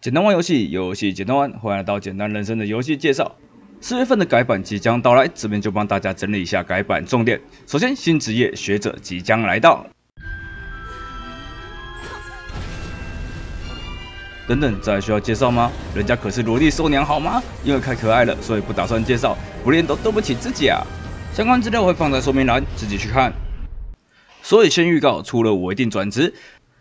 简单玩游戏，游戏简单玩。欢迎来到简单人生的游戏介绍。四月份的改版即将到来，这边就帮大家整理一下改版重点。首先，新职业学者即将来到。等等，这还需要介绍吗？人家可是萝莉收娘好吗？因为太可爱了，所以不打算介绍，不练都对不起自己啊。相关资料会放在说明栏，自己去看。所以先预告，出了我一定转职。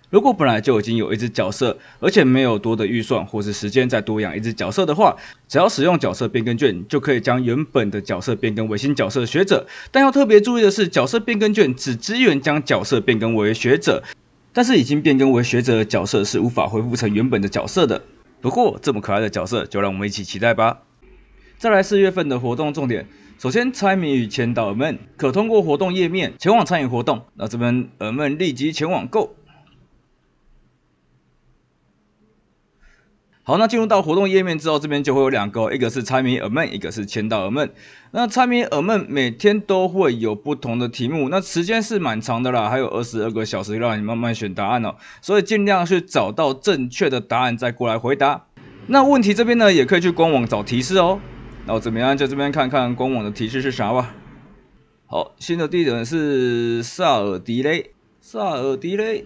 如果本来就已经有一只角色，而且没有多的预算或是时间再多养一只角色的话，只要使用角色变更券，就可以将原本的角色变更为新角色学者。但要特别注意的是，角色变更券只支援将角色变更为学者，但是已经变更为学者的角色是无法恢复成原本的角色的。不过这么可爱的角色，就让我们一起期待吧。再来四月份的活动重点，首先猜谜与签到们可通过活动页面前往参与活动，那这边耳们立即前往购。好，那进入到活动页面之后，这边就会有两个，一个是猜谜耳闷，一个是签到耳闷。那猜谜耳闷每天都会有不同的题目，那时间是蛮长的啦，还有二十二个小时让你慢慢选答案哦，所以尽量去找到正确的答案再过来回答。那问题这边呢，也可以去官网找提示哦。那我怎么样？在这边看看官网的提示是啥吧。好，新的地点是萨尔迪雷，萨尔迪雷，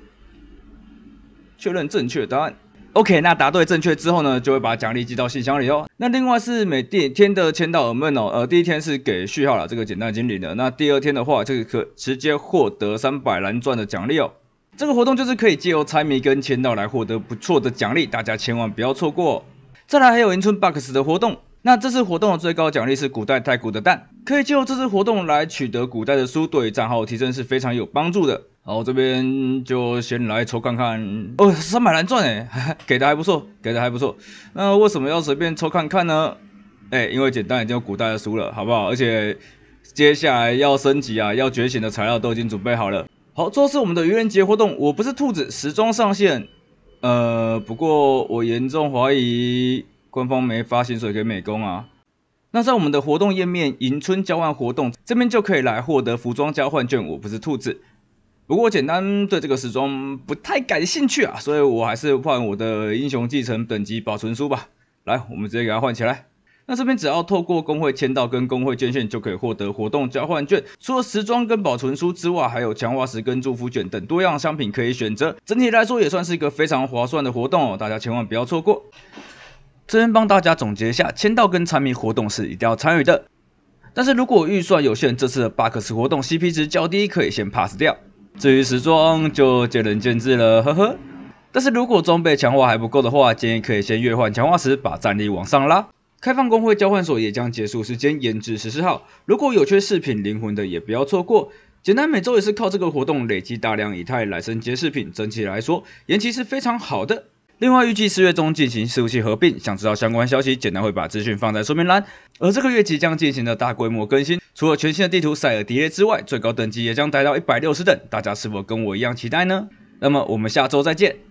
确认正确答案。OK，那答对正确之后呢，就会把奖励寄到信箱里哦。那另外是每第天的签到任务哦，呃，第一天是给序号了这个简单精灵的，那第二天的话这个可直接获得三百蓝钻的奖励哦。这个活动就是可以借由猜谜跟签到来获得不错的奖励，大家千万不要错过。再来还有迎春 box 的活动，那这次活动的最高奖励是古代太古的蛋，可以借由这次活动来取得古代的书，对账号提升是非常有帮助的。好，这边就先来抽看看。哦，三百蓝钻哎，给的还不错，给的还不错。那为什么要随便抽看看呢？哎，因为简单已经古代的书了，好不好？而且接下来要升级啊，要觉醒的材料都已经准备好了。好，这是我们的愚人节活动，我不是兔子时装上线。呃，不过我严重怀疑官方没发薪水给美工啊。那在我们的活动页面，迎春交换活动这边就可以来获得服装交换券。我不是兔子。不过简单对这个时装不太感兴趣啊，所以我还是换我的英雄继承等级保存书吧。来，我们直接给它换起来。那这边只要透过工会签到跟工会捐献就可以获得活动交换券。除了时装跟保存书之外，还有强化石跟祝福卷等多样商品可以选择。整体来说也算是一个非常划算的活动哦，大家千万不要错过。这边帮大家总结一下，签到跟产品活动是一定要参与的。但是如果预算有限，这次的八克斯活动 CP 值较低，可以先 pass 掉。至于时装，就见仁见智了，呵呵。但是如果装备强化还不够的话，建议可以先越换强化石，把战力往上拉。开放工会交换所也将结束时间延至十四号，如果有缺饰品灵魂的，也不要错过。简单每周也是靠这个活动累积大量以太来升级饰品，整体来说，延期是非常好的。另外，预计四月中进行服务器合并，想知道相关消息，简单会把资讯放在说明栏。而这个月即将进行的大规模更新。除了全新的地图塞尔迪耶之外，最高等级也将达到一百六十等，大家是否跟我一样期待呢？那么我们下周再见。